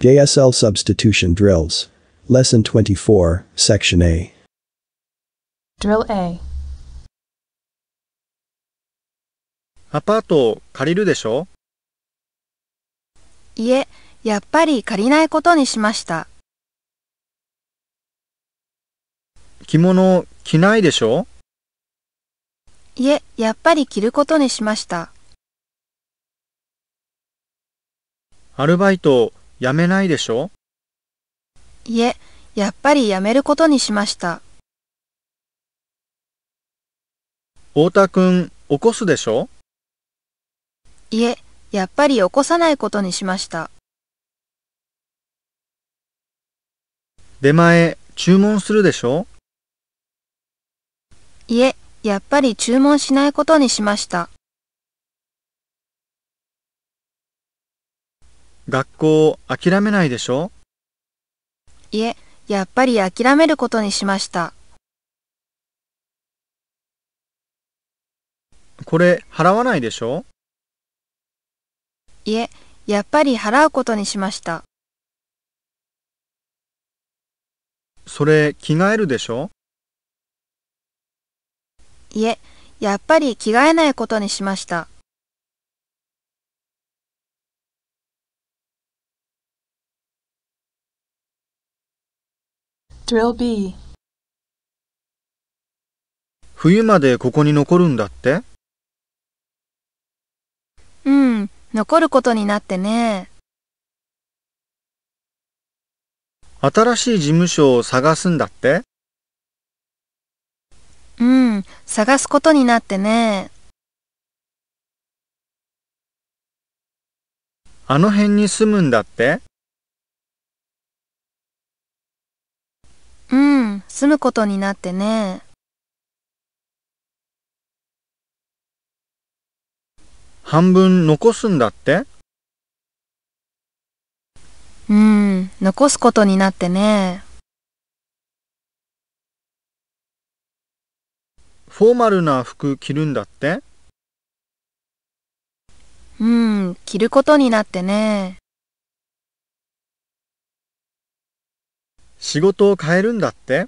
JSL Substitution Drills. Lesson 24, Section A. Drill A. アパートを借りるでしょいえ、やっぱり借りないことにしました。着物を着ないでしょいえ、やっぱり着ることにしました。アルバイトをやめないでしょいえ、やっぱりやめることにしました。太田くん、起こすでしょいえ、やっぱり起こさないことにしました。出前、注文するでしょいえ、やっぱり注文しないことにしました。学校を諦めないでしょいえ、やっぱり諦めることにしました。これ払わないでしょいえ、やっぱり払うことにしました。それ着替えるでしょいえ、やっぱり着替えないことにしました。Drill B 冬までここに残るんだってうん、残ることになってね。新しい事務所を探すんだってうん、探すことになってね。あの辺に住むんだって住むことになってね。半分残すんだってうん、残すことになってね。フォーマルな服着るんだってうん、着ることになってね。仕事を変えるんだって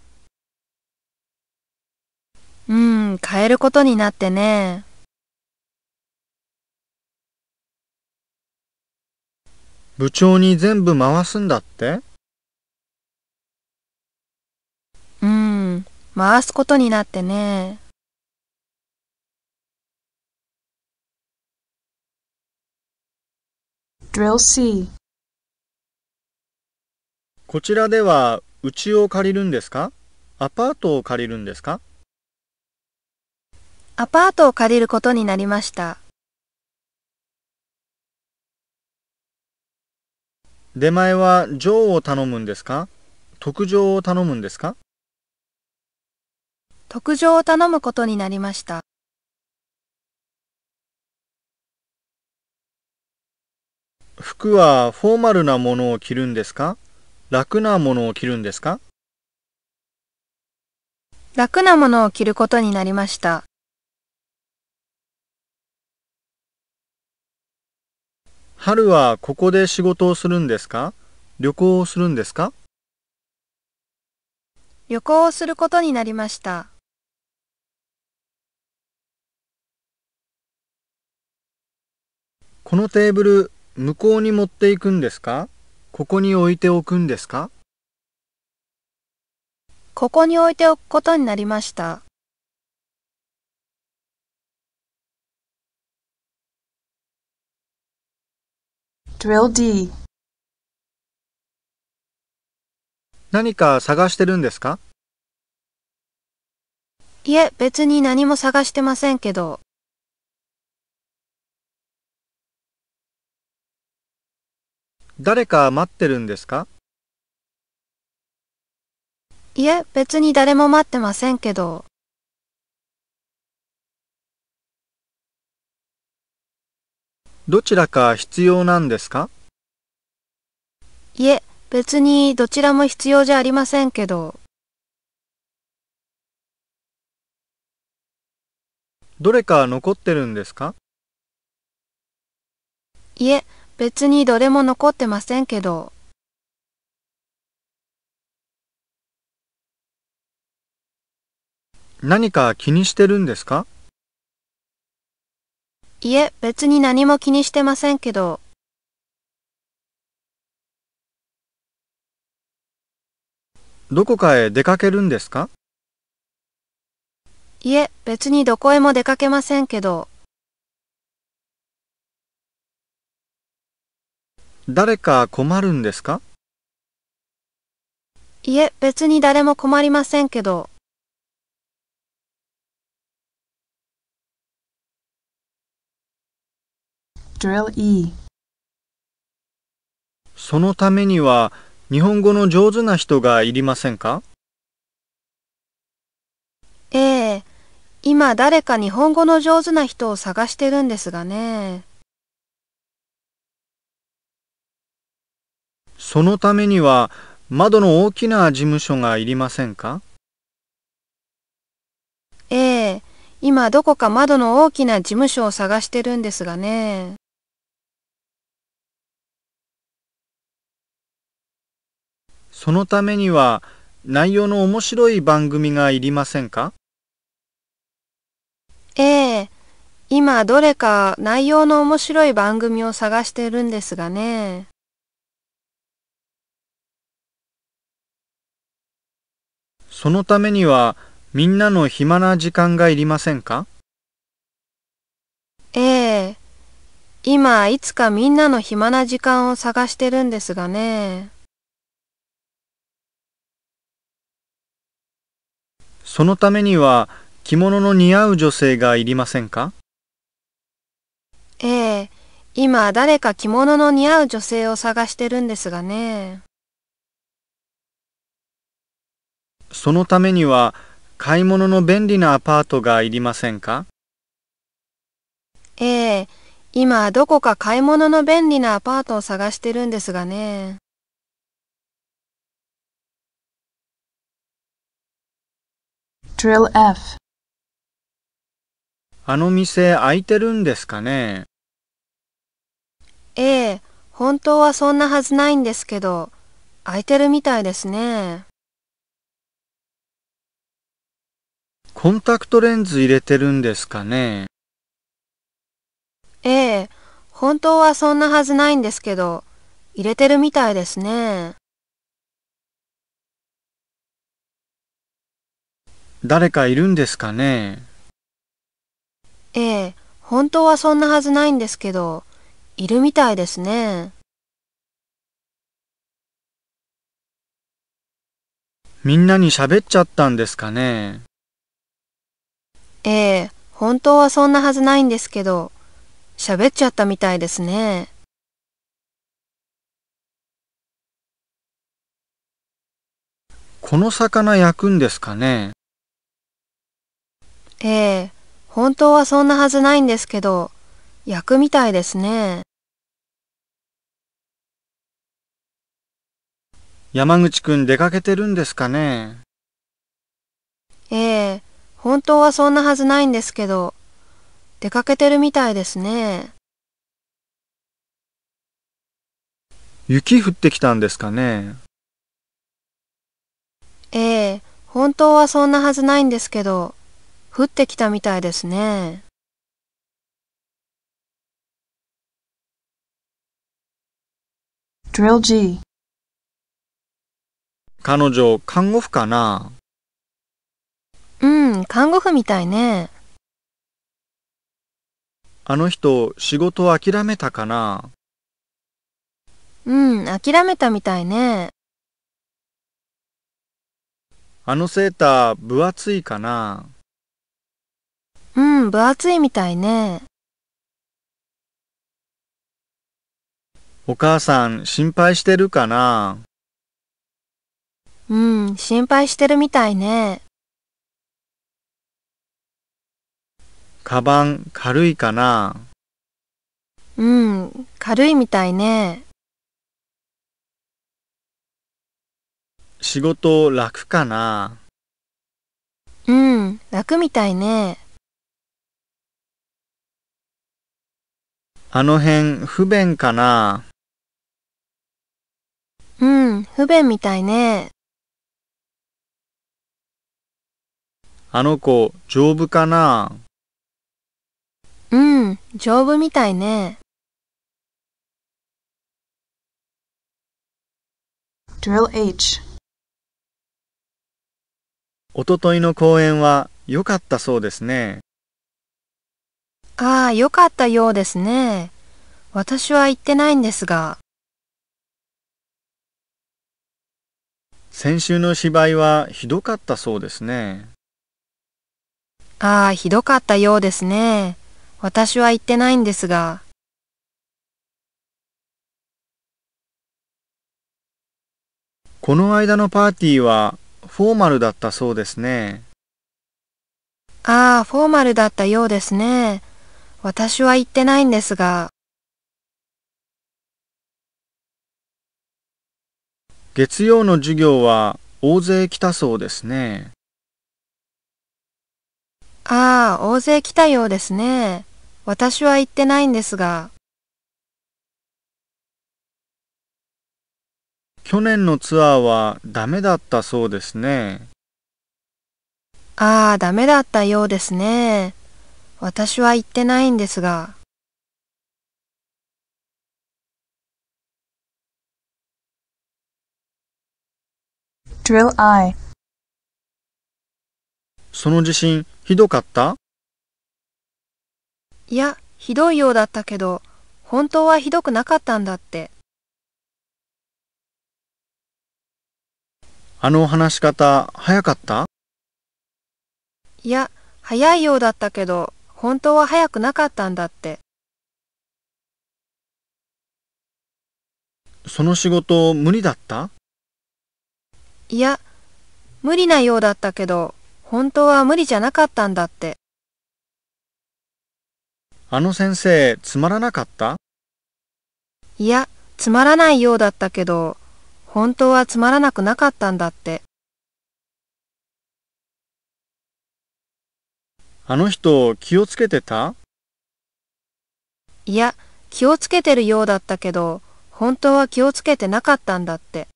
うん、変えることになってね。部長に全部回すんだってうん、回すことになってね。Drill C こちらでは、うちを借りるんですかアパートを借りるんですかアパートを借りることになりました。出前は上を頼むんですか特上を頼むんですか特上を頼むことになりました。服はフォーマルなものを着るんですか楽なものを着るんですか楽なものを着ることになりました。春はここで仕事をするんですか旅行をするんですか旅行をすることになりました。このテーブル、向こうに持っていくんですかここに置いておくんですかここに置いておくことになりました。Drill D 何か探してるんですかいえ、別に何も探してませんけど。誰か待ってるんですかいえ、別に誰も待ってませんけど。どちらか必要なんですかいえ、別にどちらも必要じゃありませんけど。どれか残ってるんですかいえ、別にどれも残ってませんけど。何か気にしてるんですかいえ、別に何も気にしてませんけど。どこかへ出かけるんですかいえ、別にどこへも出かけませんけど。誰か困るんですかいえ、別に誰も困りませんけど。Drill E そのためには日本語の上手な人がいりませんかええ、今誰か日本語の上手な人を探してるんですがね。そのためには窓の大きな事務所がいりませんかええ、今どこか窓の大きな事務所を探してるんですがね。そのためには内容の面白い番組がいりませんかええ、今どれか内容の面白い番組を探しているんですがね。そのためにはみんなの暇な時間がいりませんかええ、今いつかみんなの暇な時間を探してるんですがね。そのためには着物の似合う女性がいりませんかええ、今誰か着物の似合う女性を探してるんですがね。そのためには買い物の便利なアパートがいりませんかええ、今どこか買い物の便利なアパートを探してるんですがね。Drill F あの店開いてるんですかねええ、本当はそんなはずないんですけど、開いてるみたいですね。コンタクトレンズ入れてるんですかねええ、本当はそんなはずないんですけど、入れてるみたいですね。誰かいるんですかねええ、本当はそんなはずないんですけど、いるみたいですね。みんなに喋っちゃったんですかねええ、本当はそんなはずないんですけど、喋っちゃったみたいですね。この魚焼くんですかねええ、本当はそんなはずないんですけど、焼くみたいですね。山口くん出かけてるんですかねええ、本当はそんなはずないんですけど、出かけてるみたいですね。雪降ってきたんですかねええ、本当はそんなはずないんですけど、降ってきたみたいですね。Drill G 彼女、看護婦かなうん、看護婦みたいね。あの人、仕事諦めたかなうん、諦めたみたいね。あのセーター、分厚いかなうん、分厚いみたいね。お母さん、心配してるかなうん、心配してるみたいね。カバン、軽いかなうん、軽いみたいね。仕事、楽かなうん、楽みたいね。あの辺不便かなうん、不便みたいね。あの子、丈夫かなうん、丈夫みたいね。Drill H おとといの公演は良かったそうですね。ああ、よかったようですね。私は行ってないんですが。先週の芝居はひどかったそうですね。ああ、ひどかったようですね。私は行ってないんですが。この間のパーティーはフォーマルだったそうですね。ああ、フォーマルだったようですね。私は言ってないんですが。月曜の授業は大勢来たそうですね。ああ、大勢来たようですね。私は行ってないんですが。去年のツアーはダメだったそうですね。ああ、ダメだったようですね。私は言ってないんですが。Drill I その地震ひどかったいや、ひどいようだったけど、本当はひどくなかったんだって。あの話し方、早かったいや、早いようだったけど、本当は早くなかったんだって。その仕事無理だったいや、無理なようだったけど、本当は無理じゃなかったんだって。あの先生、つまらなかったいや、つまらないようだったけど、本当はつまらなくなかったんだって。あの人気をつけてたいや、気をつけてるようだったけど、本当は気をつけてなかったんだって。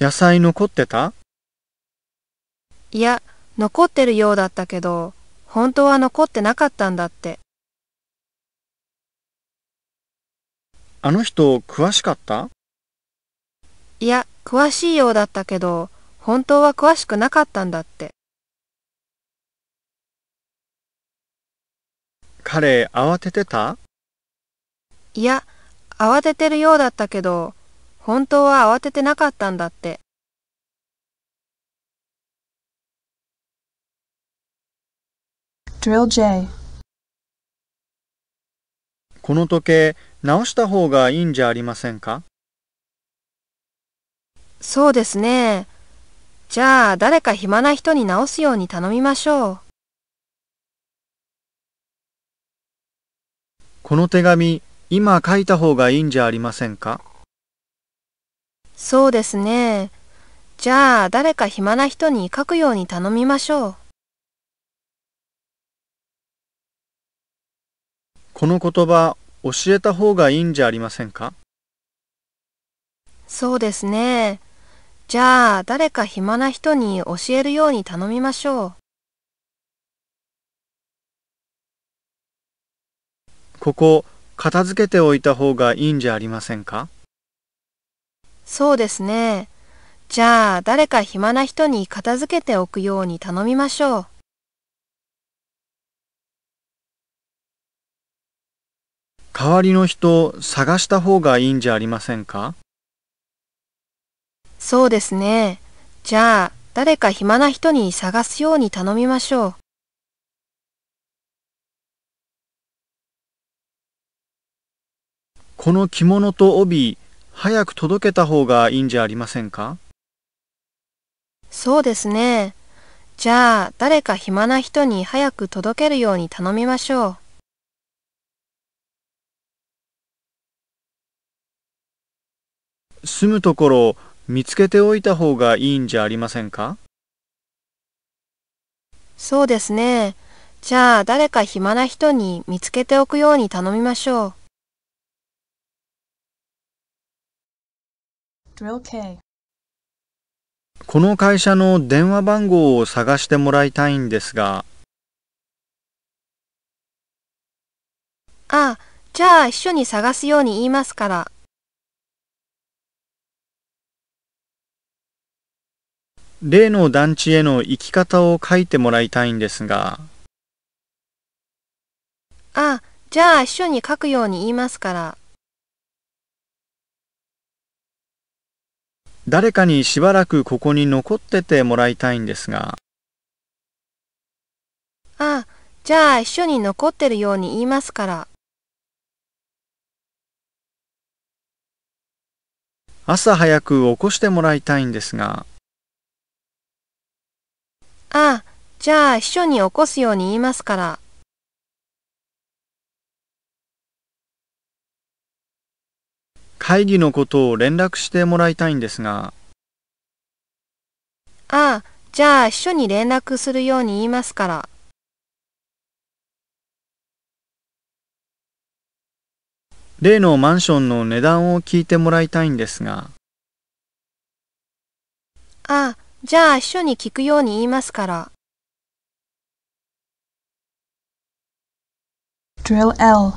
野菜残ってたいや、残ってるようだったけど、本当は残ってなかったんだって。あの人、詳しかったいや、詳しいようだったけど、本当は詳しくなかったんだって。彼、慌ててたいや、慌ててるようだったけど、本当は慌ててなかったんだって。Drill J この時計、直した方がいいんじゃありませんかそうですね。じゃあ、誰か暇な人に直すように頼みましょう。この手紙、今書いた方がいいんじゃありませんかそうですね。じゃあ、誰か暇な人に書くように頼みましょう。この言葉、教えた方がいいんじゃありませんかそうですね。じゃあ、誰か暇な人に教えるように頼みましょう。ここ、片付けておいた方がいいんじゃありませんかそうですね。じゃあ、誰か暇な人に片付けておくように頼みましょう。代わりの人探した方がいいんじゃありませんかそうですね。じゃあ、誰か暇な人に探すように頼みましょう。この着物と帯、早く届けた方がいいんじゃありませんかそうですね。じゃあ、誰か暇な人に早く届けるように頼みましょう。住むところ見つけておいた方がいいんじゃありませんかそうですね。じゃあ誰か暇な人に見つけておくように頼みましょう。この会社の電話番号を探してもらいたいんですが。ああ、じゃあ一緒に探すように言いますから例の団地への行き方を書いてもらいたいんですが。あ、じゃあ一緒に書くように言いますから。誰かにしばらくここに残っててもらいたいんですが。あ、じゃあ一緒に残ってるように言いますから。朝早く起こしてもらいたいんですが。ああ、じゃあ秘書に起こすように言いますから。会議のことを連絡してもらいたいんですが。ああ、じゃあ秘書に連絡するように言いますから。例のマンションの値段を聞いてもらいたいんですが。ああ、じゃあ、秘書に聞くように言いますから。Drill L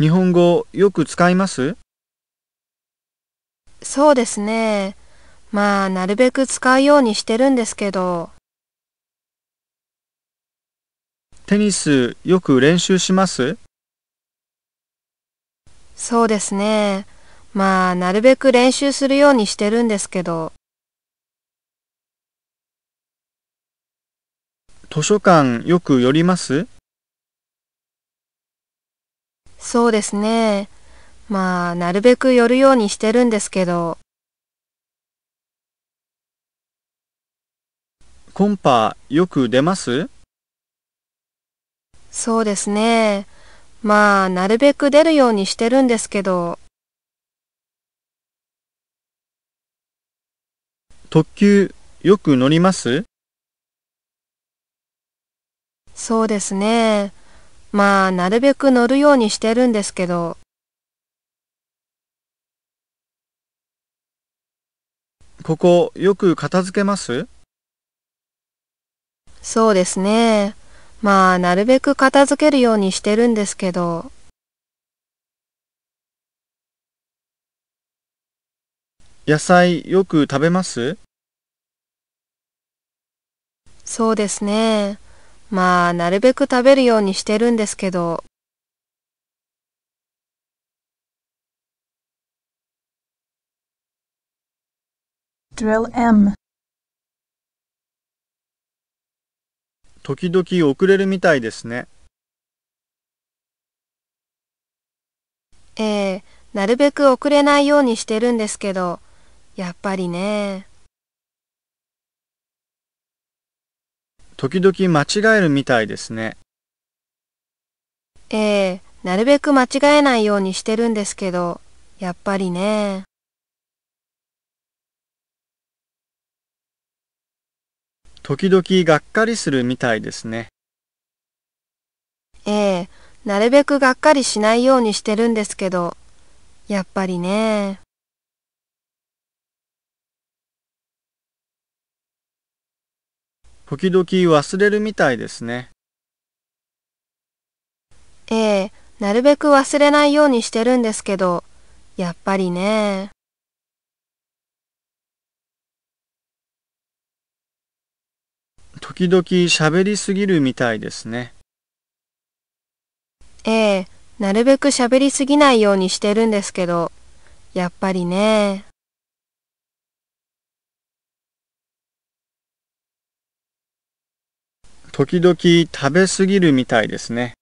日本語よく使いますそうですね。まあ、なるべく使うようにしてるんですけど。テニスよく練習しますそうですね。まあ、なるべく練習するようにしてるんですけど。図書館よく寄りますそうですね。まあ、なるべく寄るようにしてるんですけど。コンパよく出ますそうですね。まあ、なるべく出るようにしてるんですけど。特急よく乗りますそうですね。まあ、なるべく乗るようにしてるんですけど。ここ、よく片付けますそうですね。まあ、なるべく片付けるようにしてるんですけど。野菜よく食べますそうですね。まあ、なるべく食べるようにしてるんですけど。Drill M 時々遅れるみたいですね。ええなるべく遅れないようにしてるんですけど、やっぱりね。時々間違えるみたいですね。ええー、なるべく間違えないようにしてるんですけど、やっぱりね。時々がっかりするみたいですね。ええー、なるべくがっかりしないようにしてるんですけど、やっぱりね。時々忘れるみたいですね。ええ、なるべく忘れないようにしてるんですけど、やっぱりね。時々喋りすぎるみたいですね。ええ、なるべく喋りすぎないようにしてるんですけど、やっぱりね。時々食べ過ぎるみたいですね。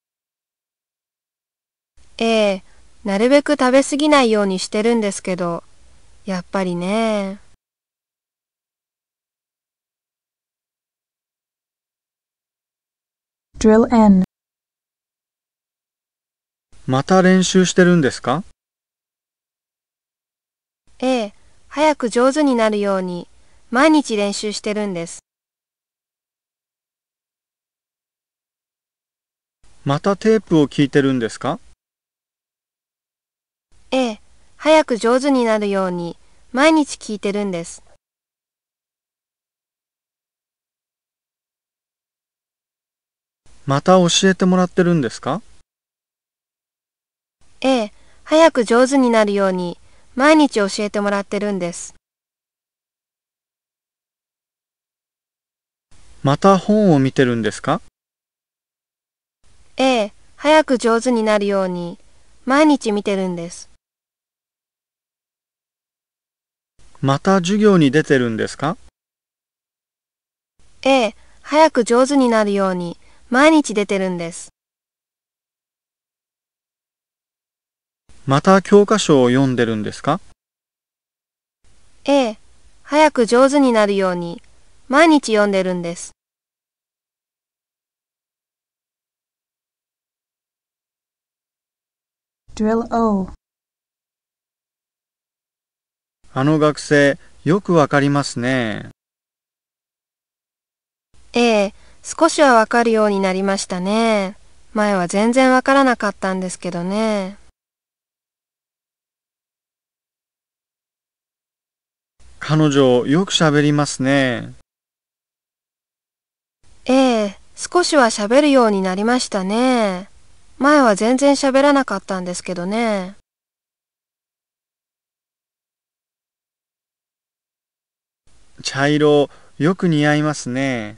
ええ、なるべく食べ過ぎないようにしてるんですけど、やっぱりね。Drill N また練習してるんですかええ、早く上手になるように毎日練習してるんです。またテープを聞いてるんですかええ、早く上手になるように毎日聞いてるんです。また教えてもらってるんですかええ、早く上手になるように毎日教えてもらってるんです。また本を見てるんですかええ、早く上手になるように、毎日見てるんです。また授業に出てるんですかええ、早く上手になるように、毎日出てるんです。また教科書を読んでるんですかええ、早く上手になるように、毎日読んでるんです。Drill O あの学生、よくわかりますね。ええ、少しはわかるようになりましたね。前は全然わからなかったんですけどね。彼女、よく喋りますね。ええ、少しは喋るようになりましたね。前は全然喋らなかったんですけどね。茶色、よく似合いますね。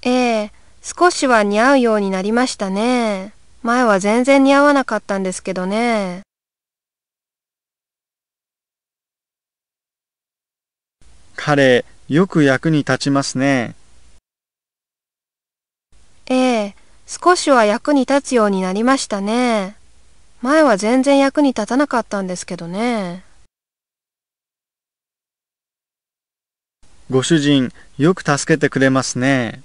ええ、少しは似合うようになりましたね。前は全然似合わなかったんですけどね。彼、よく役に立ちますね。ええ、少しは役に立つようになりましたね。前は全然役に立たなかったんですけどね。ご主人、よく助けてくれますね。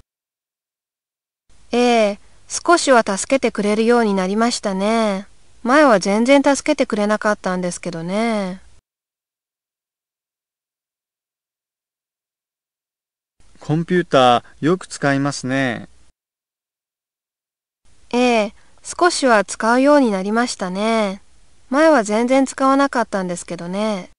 ええ、少しは助けてくれるようになりましたね。前は全然助けてくれなかったんですけどね。コンピューターよく使いますね。ええ、少しは使うようになりましたね。前は全然使わなかったんですけどね。